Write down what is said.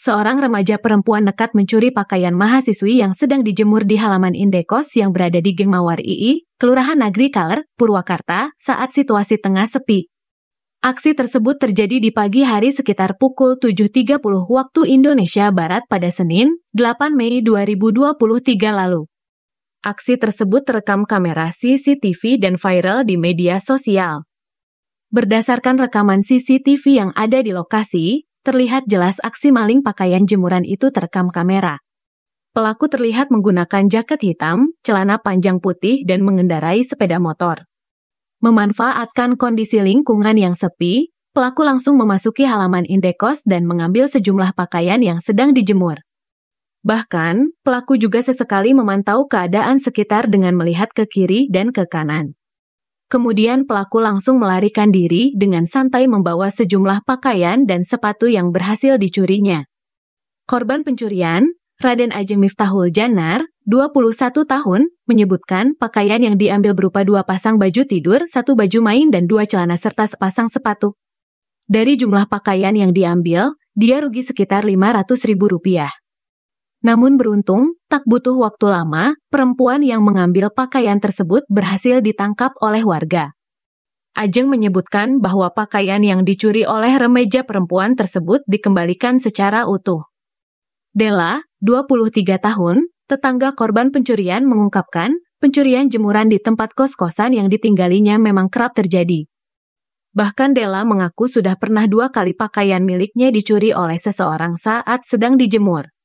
seorang remaja perempuan nekat mencuri pakaian mahasiswi yang sedang dijemur di halaman Indekos yang berada di Geng Mawar II, Kelurahan Nagri Kaler, Purwakarta, saat situasi tengah sepi. Aksi tersebut terjadi di pagi hari sekitar pukul 7.30 waktu Indonesia Barat pada Senin, 8 Mei 2023 lalu. Aksi tersebut terekam kamera CCTV dan viral di media sosial. Berdasarkan rekaman CCTV yang ada di lokasi, Terlihat jelas aksi maling pakaian jemuran itu terekam kamera. Pelaku terlihat menggunakan jaket hitam, celana panjang putih, dan mengendarai sepeda motor. Memanfaatkan kondisi lingkungan yang sepi, pelaku langsung memasuki halaman indekos dan mengambil sejumlah pakaian yang sedang dijemur. Bahkan, pelaku juga sesekali memantau keadaan sekitar dengan melihat ke kiri dan ke kanan. Kemudian pelaku langsung melarikan diri dengan santai membawa sejumlah pakaian dan sepatu yang berhasil dicurinya. Korban pencurian, Raden Ajeng Miftahul Janar, 21 tahun, menyebutkan pakaian yang diambil berupa dua pasang baju tidur, satu baju main dan dua celana serta sepasang sepatu. Dari jumlah pakaian yang diambil, dia rugi sekitar 500 ribu rupiah. Namun beruntung, tak butuh waktu lama, perempuan yang mengambil pakaian tersebut berhasil ditangkap oleh warga. Ajeng menyebutkan bahwa pakaian yang dicuri oleh remaja perempuan tersebut dikembalikan secara utuh. Della, 23 tahun, tetangga korban pencurian mengungkapkan, pencurian jemuran di tempat kos-kosan yang ditinggalinya memang kerap terjadi. Bahkan Della mengaku sudah pernah dua kali pakaian miliknya dicuri oleh seseorang saat sedang dijemur.